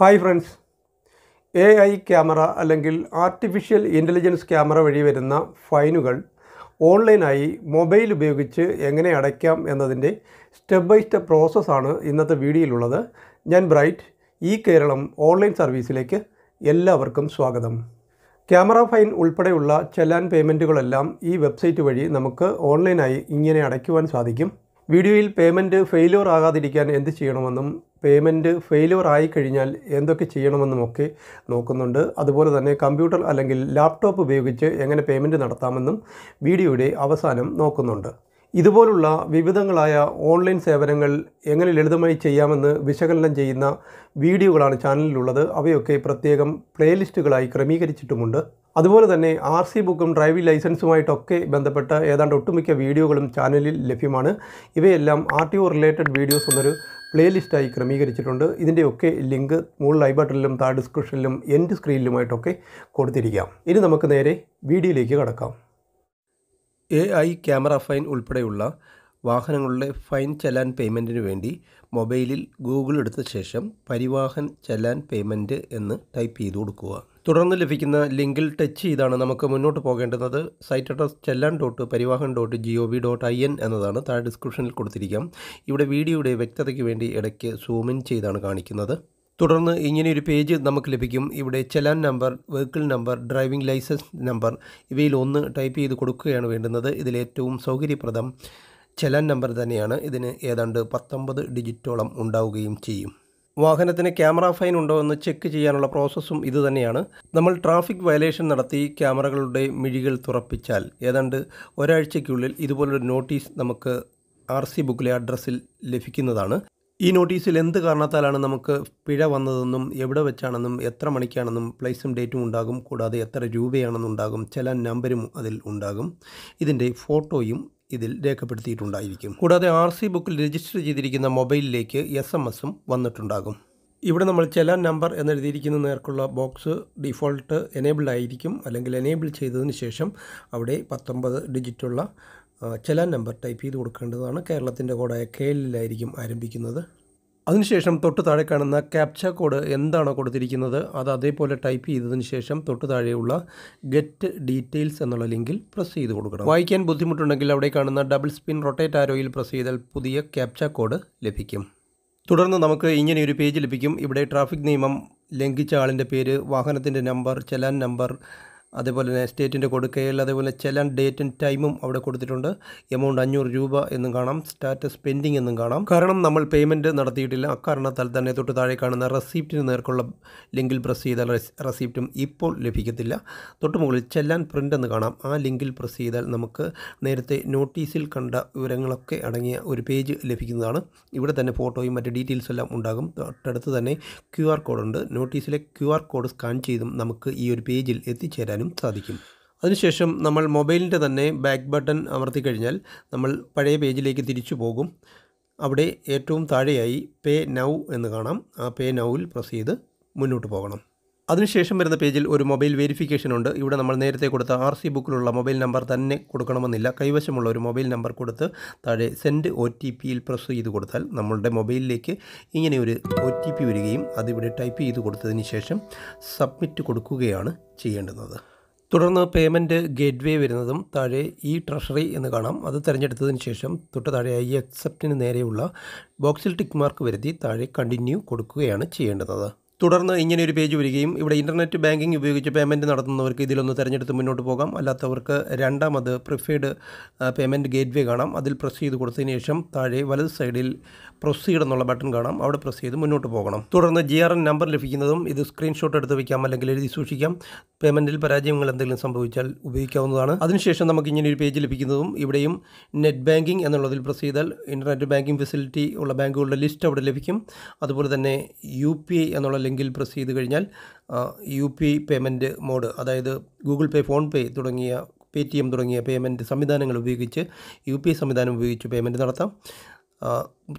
hi friends A I camera അല്ലെങ്കിൽ artificial intelligence camera വഴി വരുന്ന ഫൈനുകൾ ഓൺലൈനായി മൊബൈൽ ഉപയോഗിച്ച് എങ്ങനെ അടയ്ക്കാം എന്നതിൻ്റെ സ്റ്റെപ്പ് ബൈ സ്റ്റെപ്പ് പ്രോസസ്സാണ് ഇന്നത്തെ വീഡിയോയിലുള്ളത് ഞാൻ ബ്രൈറ്റ് ഈ കേരളം ഓൺലൈൻ സർവീസിലേക്ക് എല്ലാവർക്കും സ്വാഗതം ക്യാമറ ഫൈൻ ഉൾപ്പെടെയുള്ള ചെല്ലാൻ പേയ്മെൻറ്റുകളെല്ലാം ഈ വെബ്സൈറ്റ് വഴി നമുക്ക് ഓൺലൈനായി ഇങ്ങനെ അടയ്ക്കുവാൻ സാധിക്കും വീഡിയോയിൽ പേയ്മെൻറ്റ് ഫെയിലിയർ ആകാതിരിക്കാൻ എന്ത് ചെയ്യണമെന്നും പേയ്മെൻറ്റ് ഫെയിലിയർ ആയിക്കഴിഞ്ഞാൽ എന്തൊക്കെ ചെയ്യണമെന്നുമൊക്കെ നോക്കുന്നുണ്ട് അതുപോലെ തന്നെ കമ്പ്യൂട്ടർ അല്ലെങ്കിൽ ലാപ്ടോപ്പ് ഉപയോഗിച്ച് എങ്ങനെ പേയ്മെൻറ്റ് നടത്താമെന്നും വീഡിയോയുടെ അവസാനം നോക്കുന്നുണ്ട് ഇതുപോലുള്ള വിവിധങ്ങളായ ഓൺലൈൻ സേവനങ്ങൾ എങ്ങനെ ലളിതമായി ചെയ്യാമെന്ന് വിശകലനം ചെയ്യുന്ന വീഡിയോകളാണ് ചാനലിലുള്ളത് അവയൊക്കെ പ്രത്യേകം പ്ലേലിസ്റ്റുകളായി ക്രമീകരിച്ചിട്ടുമുണ്ട് അതുപോലെ തന്നെ ആർ സി ബുക്കും ഡ്രൈവിംഗ് ലൈസൻസുമായിട്ടൊക്കെ ബന്ധപ്പെട്ട ഏതാണ്ട് ഒട്ടുമിക്ക വീഡിയോകളും ചാനലിൽ ലഭ്യമാണ് ഇവയെല്ലാം R T O related videos എന്നൊരു പ്ലേലിസ്റ്റായി ക്രമീകരിച്ചിട്ടുണ്ട് ഇതിൻ്റെയൊക്കെ ലിങ്ക് മുകളിൽ ഐ ബട്ടണിലും താഴെ ഡിസ്ക്രിപ്ഷനിലും എൻഡ് സ്ക്രീനിലുമായിട്ടൊക്കെ കൊടുത്തിരിക്കാം ഇനി നമുക്ക് നേരെ വീഡിയോയിലേക്ക് കടക്കാം എ ഐ ക്യാമറ ഫൈൻ ഉൾപ്പെടെയുള്ള വാഹനങ്ങളുടെ ഫൈൻ ചലാൻ പേയ്മെൻറ്റിന് വേണ്ടി മൊബൈലിൽ ഗൂഗിൾ എടുത്ത ശേഷം പരിവാഹൻ ചലാൻ പേയ്മെൻറ്റ് എന്ന് ടൈപ്പ് ചെയ്ത് കൊടുക്കുക തുടർന്ന് ലഭിക്കുന്ന ലിങ്കിൽ ടച്ച് ചെയ്താണ് നമുക്ക് മുന്നോട്ട് പോകേണ്ടുന്നത് site address challan dot Parivahan dot G O V dot I N എന്നതാണ് താഴെ ഡിസ്ക്രിപ്ഷനിൽ കൊടുത്തിരിക്കാം ഇവിടെ വീഡിയോയുടെ വ്യക്തതയ്ക്ക് വേണ്ടി ഇടയ്ക്ക് സൂം ഇൻ ചെയ്താണ് കാണിക്കുന്നത് തുടർന്ന് ഇങ്ങനെയൊരു പേജ് നമുക്ക് ലഭിക്കും ഇവിടെ challan number vehicle number driving licence number ഇവയിൽ ഒന്ന് ടൈപ്പ് ചെയ്ത് കൊടുക്കുകയാണ് വേണ്ടുന്നത് ഇതിലേറ്റവും സൗകര്യപ്രദം ചെലാൻ നമ്പർ തന്നെയാണ് ഇതിന് ഏതാണ്ട് പത്തൊമ്പത് ഡിജിറ്റോളം ഉണ്ടാവുകയും ചെയ്യും വാഹനത്തിന് ക്യാമറ ഫൈൻ ഉണ്ടോ എന്ന് ചെക്ക് ചെയ്യാനുള്ള പ്രോസസ്സും ഇതുതന്നെയാണ് നമ്മൾ ട്രാഫിക് വയലേഷൻ നടത്തി ക്യാമറകളുടെ മിഴികൾ തുറപ്പിച്ചാൽ ഏതാണ്ട് ഒരാഴ്ചയ്ക്കുള്ളിൽ ഇതുപോലൊരു നോട്ടീസ് നമുക്ക് ആർ സി ബുക്കിലെ അഡ്രസ്സിൽ ലഭിക്കുന്നതാണ് ഈ നോട്ടീസിൽ എന്ത് കാരണത്താലാണ് നമുക്ക് പിഴ വന്നതെന്നും എവിടെ വെച്ചാണെന്നും എത്ര മണിക്കാണെന്നും പ്ലേസും ഡേറ്റും ഉണ്ടാകും കൂടാതെ എത്ര രൂപയാണെന്നുണ്ടാകും ചില നമ്പരും അതിൽ ഉണ്ടാകും ഇതിൻ്റെ ഫോട്ടോയും ഇതിൽ രേഖപ്പെടുത്തിയിട്ടുണ്ടായിരിക്കും കൂടാതെ ആർ സി ബുക്കിൽ രജിസ്റ്റർ ചെയ്തിരിക്കുന്ന മൊബൈലിലേക്ക് എസ് എം എസും വന്നിട്ടുണ്ടാകും ഇവിടെ നമ്മൾ ചില നമ്പർ എന്നെഴുതിയിരിക്കുന്ന നേർക്കുള്ള ബോക്സ് ഡിഫോൾട്ട് എനേബിൾഡ് ആയിരിക്കും അല്ലെങ്കിൽ എനേബിൾ ചെയ്തതിന് ശേഷം അവിടെ പത്തൊമ്പത് ഡിജിറ്റുള്ള ചില നമ്പർ ടൈപ്പ് ചെയ്ത് കൊടുക്കേണ്ടതാണ് കേരളത്തിൻ്റെ കൂടെ കെ എല്ലിലായിരിക്കും ആരംഭിക്കുന്നത് അതിനുശേഷം തൊട്ട് താഴെ കാണുന്ന ക്യാപ്ച കോഡ് എന്താണോ കൊടുത്തിരിക്കുന്നത് അത് അതേപോലെ ടൈപ്പ് ചെയ്തതിന് ശേഷം തൊട്ട് താഴെയുള്ള ഗെറ്റ് ഡീറ്റെയിൽസ് എന്നുള്ള ലിങ്കിൽ പ്രസ് ചെയ്ത് കൊടുക്കണം വായിക്കാൻ ബുദ്ധിമുട്ടുണ്ടെങ്കിൽ അവിടെ കാണുന്ന ഡബിൾ സ്പിൻ റൊട്ടേറ്റ് ആരോയിൽ പ്രസ് ചെയ്താൽ പുതിയ ക്യാപ്ച കോഡ് ലഭിക്കും തുടർന്ന് നമുക്ക് ഇങ്ങനെയൊരു പേജ് ലഭിക്കും ഇവിടെ ട്രാഫിക് നിയമം ലംഘിച്ച ആളിൻ്റെ പേര് വാഹനത്തിൻ്റെ നമ്പർ ചലാൻ നമ്പർ അതേപോലെ തന്നെ എസ്റ്റേറ്റിൻ്റെ കൊടുക്കയിൽ അതേപോലെ ഡേറ്റ് ഡേറ്റും ടൈമും അവിടെ കൊടുത്തിട്ടുണ്ട് എമൗണ്ട് അഞ്ഞൂറ് രൂപ എന്നും കാണാം സ്റ്റാറ്റസ് പെൻഡിങ് എന്നും കാണാം കാരണം നമ്മൾ പേയ്മെൻറ്റ് നടത്തിയിട്ടില്ല അക്കാരണത്താൽ തന്നെ തൊട്ട് താഴെ കാണുന്ന റെസിപ്റ്റിന് നേർക്കുള്ള ലിങ്കിൽ പ്രസ് ചെയ്താൽ റെസിപ്റ്റും ഇപ്പോൾ ലഭിക്കത്തില്ല തൊട്ട് മുകളിൽ ചെല്ലൻ പ്രിൻ്റ് എന്ന് കാണാം ആ ലിങ്കിൽ പ്രസ് ചെയ്താൽ നമുക്ക് നേരത്തെ നോട്ടീസിൽ കണ്ട വിവരങ്ങളൊക്കെ അടങ്ങിയ ഒരു പേജ് ലഭിക്കുന്നതാണ് ഇവിടെ തന്നെ ഫോട്ടോയും മറ്റ് ഡീറ്റെയിൽസ് എല്ലാം ഉണ്ടാകും തൊട്ടടുത്ത് തന്നെ ക്യു ആർ കോഡുണ്ട് നോട്ടീസിലെ ക്യു ആർ കോഡ് സ്കാൻ ചെയ്തും നമുക്ക് ഈ ഒരു പേജിൽ എത്തിച്ചേരാനും ചെയ്യാനും സാധിക്കും അതിനുശേഷം നമ്മൾ മൊബൈലിൻ്റെ തന്നെ ബാക്ക് ബട്ടൺ അമർത്തി കഴിഞ്ഞാൽ നമ്മൾ പഴയ പേജിലേക്ക് തിരിച്ചു പോകും അവിടെ ഏറ്റവും താഴെയായി പേ നൗ എന്ന് കാണാം ആ പേ നൗവിൽ പ്രസ് ചെയ്ത് മുന്നോട്ട് പോകണം അതിനുശേഷം വരുന്ന പേജിൽ ഒരു മൊബൈൽ വെരിഫിക്കേഷൻ ഉണ്ട് ഇവിടെ നമ്മൾ നേരത്തെ കൊടുത്ത ആർ സി ബുക്കിലുള്ള മൊബൈൽ നമ്പർ തന്നെ കൊടുക്കണമെന്നില്ല കൈവശമുള്ള ഒരു മൊബൈൽ നമ്പർ കൊടുത്ത് താഴെ സെൻഡ് ഒ ടി പിയിൽ പ്രസ് ചെയ്ത് കൊടുത്താൽ നമ്മളുടെ മൊബൈലിലേക്ക് ഇങ്ങനെ ഒരു ഒ ടി പി വരികയും അതിവിടെ ടൈപ്പ് ചെയ്ത് കൊടുത്തതിന് ശേഷം സബ്മിറ്റ് കൊടുക്കുകയാണ് ചെയ്യേണ്ടുന്നത് തുടർന്ന് പേയ്മെൻറ്റ് ഗേറ്റ്വേ വരുന്നതും താഴെ ഇ ട്രഷറി എന്ന് കാണാം അത് തിരഞ്ഞെടുത്തതിന് ശേഷം തൊട്ട് താഴെ ഐ അക്സെപ്റ്റിന് നേരെയുള്ള ബോക്സിൽ ടിക്ക് മാർക്ക് വരുത്തി താഴെ കണ്ടിന്യൂ കൊടുക്കുകയാണ് ചെയ്യേണ്ടത് തുടർന്ന് ഇങ്ങനെ ഒരു പേജ് വരികയും ഇവിടെ ഇൻ്റർനെറ്റ് ബാങ്കിംഗ് ഉപയോഗിച്ച് പേയ്മെൻറ്റ് നടത്തുന്നവർക്ക് ഇതിലൊന്ന് തിരഞ്ഞെടുത്ത് മുന്നോട്ട് പോകാം അല്ലാത്തവർക്ക് രണ്ടാമത് പ്രിഫേർഡ് പേയ്മെൻറ്റ് ഗേറ്റ്വേ കാണാം അതിൽ പ്രസ് ചെയ്ത് കൊടുത്തതിന് ശേഷം താഴെ വലത് സൈഡിൽ പ്രൊസീഡ് എന്നുള്ള ബട്ടൺ കാണാം അവിടെ പ്രസ് ചെയ്ത് മുന്നോട്ട് പോകണം തുടർന്ന് ജി ആർ എൻ നമ്പർ ലഭിക്കുന്നതും ഇത് സ്ക്രീൻഷോട്ട് എടുത്ത് വയ്ക്കാം അല്ലെങ്കിൽ എഴുതി സൂക്ഷിക്കാം പേയ്മെൻറ്റിൽ പരാജയങ്ങൾ എന്തെങ്കിലും സംഭവിച്ചാൽ ഉപയോഗിക്കാവുന്നതാണ് അതിനുശേഷം നമുക്ക് ഇങ്ങനെ ഒരു പേജ് ലഭിക്കുന്നതും ഇവിടെയും നെറ്റ് ബാങ്കിങ് എന്നുള്ളതിൽ പ്രസ് ചെയ്താൽ ഇൻ്റർനെറ്റ് ബാങ്കിങ് ഫെസിലിറ്റി ഉള്ള ബാങ്കുകളുടെ ലിസ്റ്റ് അവിടെ ലഭിക്കും അതുപോലെ തന്നെ യു പി ഐ എന്നുള്ള ലിങ്കിൽ പ്രസ് ചെയ്ത് കഴിഞ്ഞാൽ U P I payment mode അതായത് ഗൂഗിൾ പേ ഫോൺ പേ തുടങ്ങിയ പേ ടി എം തുടങ്ങിയ പേയ്മെൻറ്റ് സംവിധാനങ്ങൾ ഉപയോഗിച്ച് യു പി ഐ സംവിധാനം ഉപയോഗിച്ച് പേയ്മെൻറ്റ് നടത്താം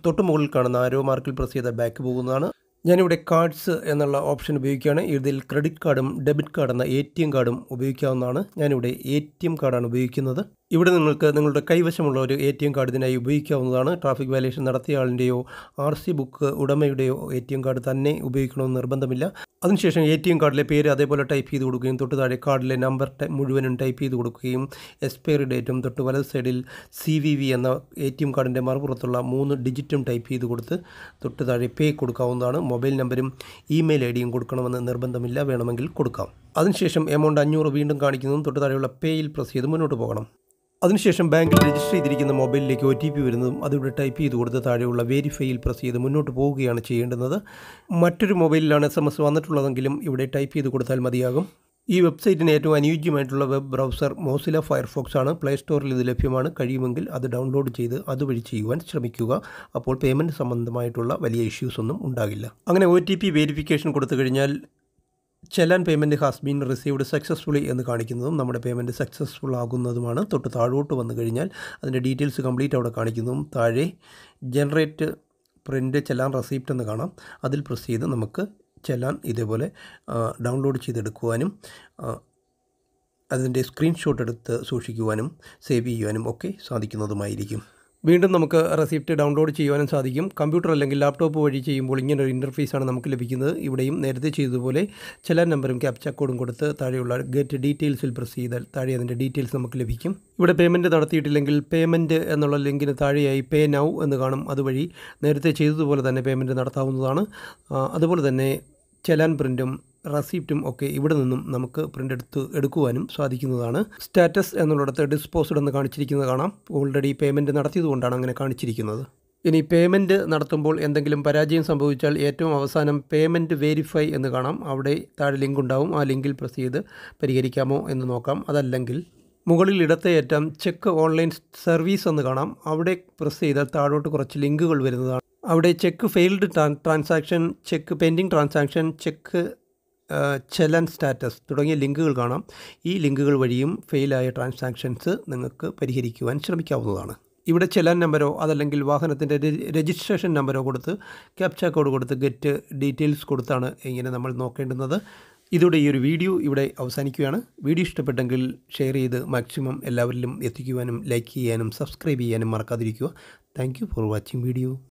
തൊട്ട് മുകളിൽ കാണുന്ന ആരോ മാർക്കിൽ പ്രസ് ചെയ്ത ബാക്ക് പോകുന്നതാണ് ഞാനിവിടെ കാർഡ്സ് എന്നുള്ള ഓപ്ഷൻ ഉപയോഗിക്കുകയാണ് ഇതിൽ ക്രെഡിറ്റ് കാർഡും ഡെബിറ്റ് കാർഡ് എന്ന എ ടി എം കാർഡും ഉപയോഗിക്കാവുന്നതാണ് ഞാനിവിടെ എ ടി എം കാർഡാണ് ഉപയോഗിക്കുന്നത് ഇവിടെ നിങ്ങൾക്ക് നിങ്ങളുടെ കൈവശമുള്ള ഒരു എ ടി എം ഇതിനായി ഉപയോഗിക്കാവുന്നതാണ് ട്രാഫിക് വയലേഷൻ നടത്തിയ ആളിൻ്റെയോ ആർ സി ബുക്ക് ഉടമയുടെയോ എ ടി എം കാർഡ് തന്നെ ഉപയോഗിക്കണമെന്ന് നിർബന്ധമില്ല അതിനുശേഷം എ ടി എം കാർഡിലെ പേര് അതേപോലെ ടൈപ്പ് ചെയ്ത് കൊടുക്കുകയും തൊട്ട് താഴെ കാർഡിലെ നമ്പർ മുഴുവനും ടൈപ്പ് ചെയ്ത് കൊടുക്കുകയും എക്സ്പയറി ഡേറ്റും തൊട്ട് വലത് സൈഡിൽ സി വി വി എന്ന എ ടി എം കാർഡിൻ്റെ മറുപുറത്തുള്ള മൂന്ന് ഡിജിറ്റും ടൈപ്പ് ചെയ്ത് കൊടുത്ത് തൊട്ട് താഴെ പേ കൊടുക്കാവുന്നതാണ് മൊബൈൽ നമ്പരും ഇമെയിൽ ഐ ഡിയും കൊടുക്കണമെന്ന് നിർബന്ധമില്ല വേണമെങ്കിൽ കൊടുക്കാം അതിനുശേഷം എമൗണ്ട് അഞ്ഞൂറ് വീണ്ടും കാണിക്കുന്നതും തൊട്ട് താഴെയുള്ള പേയിൽ പ്രസ് ചെയ്ത് മുന്നോട്ട് പോകണം അതിനുശേഷം ബാങ്കിൽ രജിസ്റ്റർ ചെയ്തിരിക്കുന്ന മൊബൈലിലേക്ക് ഒ ടി പി വരുന്നതും അതിവിടെ ടൈപ്പ് ചെയ്ത് കൊടുത്ത് താഴെയുള്ള വെരിഫൈയിൽ പ്രസ് ചെയ്ത് മുന്നോട്ട് പോവുകയാണ് ചെയ്യേണ്ടുന്നത് മറ്റൊരു മൊബൈലിലാണ് എസ് എം എസ് വന്നിട്ടുള്ളതെങ്കിലും ഇവിടെ ടൈപ്പ് ചെയ്ത് കൊടുത്താൽ മതിയാകും ഈ വെബ്സൈറ്റിന് ഏറ്റവും അനുയോജ്യമായിട്ടുള്ള വെബ് ബ്രൗസർ മോസില ഫയർഫോക്സ് ആണ് പ്ലേ സ്റ്റോറിൽ ഇത് ലഭ്യമാണ് കഴിയുമെങ്കിൽ അത് ഡൗൺലോഡ് ചെയ്ത് അതുവഴി ചെയ്യുവാൻ ശ്രമിക്കുക അപ്പോൾ പേയ്മെൻറ്റ് സംബന്ധമായിട്ടുള്ള വലിയ ഇഷ്യൂസ് ഒന്നും ഉണ്ടാകില്ല അങ്ങനെ ഒ ടി പി വെരിഫിക്കേഷൻ കൊടുത്തു കഴിഞ്ഞാൽ challan payment has been received successfully എന്ന് കാണിക്കുന്നതും നമ്മുടെ പേയ്മെൻറ്റ് സക്സസ്ഫുൾ ആകുന്നതുമാണ് തൊട്ട് താഴോട്ട് വന്നു കഴിഞ്ഞാൽ അതിൻ്റെ ഡീറ്റെയിൽസ് കംപ്ലീറ്റ് അവിടെ കാണിക്കുന്നതും താഴെ ജനറേറ്റ് പ്രിൻ്റ് ചെല്ലാൻ റെസീപ്റ്റ് എന്ന് കാണാം അതിൽ പ്രസ് ചെയ്ത് നമുക്ക് ചെല്ലാൻ ഇതേപോലെ ഡൗൺലോഡ് ചെയ്തെടുക്കുവാനും അതിൻ്റെ സ്ക്രീൻഷോട്ട് എടുത്ത് സൂക്ഷിക്കുവാനും സേവ് ചെയ്യുവാനും ഒക്കെ സാധിക്കുന്നതുമായിരിക്കും വീണ്ടും നമുക്ക് റെസിപ്റ്റ് ഡൗൺലോഡ് ചെയ്യുവാനും സാധിക്കും കമ്പ്യൂട്ടർ അല്ലെങ്കിൽ ലാപ്ടോപ്പ് വഴി ചെയ്യുമ്പോൾ ഇങ്ങനൊരു ഇൻ്റർഫേസാണ് നമുക്ക് ലഭിക്കുന്നത് ഇവിടെയും നേരത്തെ ചെയ്തതുപോലെ ചില നമ്പറും ക്യാപ്ച കോഡും കൊടുത്ത് താഴെയുള്ള ഗെറ്റ് ഡീറ്റെയിൽസിൽ പ്രസ് ചെയ്താൽ താഴെ അതിൻ്റെ ഡീറ്റെയിൽസ് നമുക്ക് ലഭിക്കും ഇവിടെ പേയ്മെൻറ്റ് നടത്തിയിട്ടില്ലെങ്കിൽ പേയ്മെൻറ്റ് എന്നുള്ള ലിങ്കിന് താഴെയായി പേ നൗ എന്ന് കാണും അതുവഴി നേരത്തെ ചെയ്തതുപോലെ തന്നെ പേയ്മെൻറ്റ് നടത്താവുന്നതാണ് അതുപോലെ തന്നെ ചെലാൻ പ്രിൻറ്റും റെസിപ്റ്റും ഒക്കെ ഇവിടെ നിന്നും നമുക്ക് പ്രിൻ്റ് എടുത്ത് എടുക്കുവാനും സാധിക്കുന്നതാണ് സ്റ്റാറ്റസ് എന്നുള്ളിടത്ത് ഡിസ്പോസ്ഡ് എന്ന് കാണിച്ചിരിക്കുന്നത് കാണാം ഓൾറെഡി പേയ്മെൻറ്റ് നടത്തിയതുകൊണ്ടാണ് അങ്ങനെ കാണിച്ചിരിക്കുന്നത് ഇനി പേയ്മെൻറ്റ് നടത്തുമ്പോൾ എന്തെങ്കിലും പരാജയം സംഭവിച്ചാൽ ഏറ്റവും അവസാനം പേയ്മെൻറ്റ് വേരിഫൈ എന്ന് കാണാം അവിടെ താഴെ ലിങ്ക് ഉണ്ടാവും ആ ലിങ്കിൽ പ്രസ് ചെയ്ത് പരിഹരിക്കാമോ എന്ന് നോക്കാം അതല്ലെങ്കിൽ മുകളിൽ ഇടത്തേയറ്റം ചെക്ക് ഓൺലൈൻ സർവീസ് എന്ന് കാണാം അവിടെ പ്രസ് ചെയ്താൽ താഴോട്ട് കുറച്ച് ലിങ്കുകൾ വരുന്നതാണ് അവിടെ check failed transaction check pending transaction check challan status തുടങ്ങിയ ലിങ്കുകൾ കാണാം ഈ ലിങ്കുകൾ വഴിയും ഫെയിലായ ട്രാൻസാക്ഷൻസ് നിങ്ങൾക്ക് പരിഹരിക്കുവാൻ ശ്രമിക്കാവുന്നതാണ് ഇവിടെ ചെലൻ നമ്പരോ അതല്ലെങ്കിൽ വാഹനത്തിൻ്റെ രജിസ്ട്രേഷൻ നമ്പരോ കൊടുത്ത് ക്യാപ്ച കോഡ് കൊടുത്ത് ഗെറ്റ് ഡീറ്റെയിൽസ് കൊടുത്താണ് ഇങ്ങനെ നമ്മൾ നോക്കേണ്ടുന്നത് ഇതോടെ ഈ ഒരു വീഡിയോ ഇവിടെ അവസാനിക്കുകയാണ് വീഡിയോ ഇഷ്ടപ്പെട്ടെങ്കിൽ ഷെയർ ചെയ്ത് മാക്സിമം എല്ലാവരിലും എത്തിക്കുവാനും ലൈക്ക് ചെയ്യാനും സബ്സ്ക്രൈബ് ചെയ്യാനും മറക്കാതിരിക്കുക താങ്ക് ഫോർ വാച്ചിങ് വീഡിയോ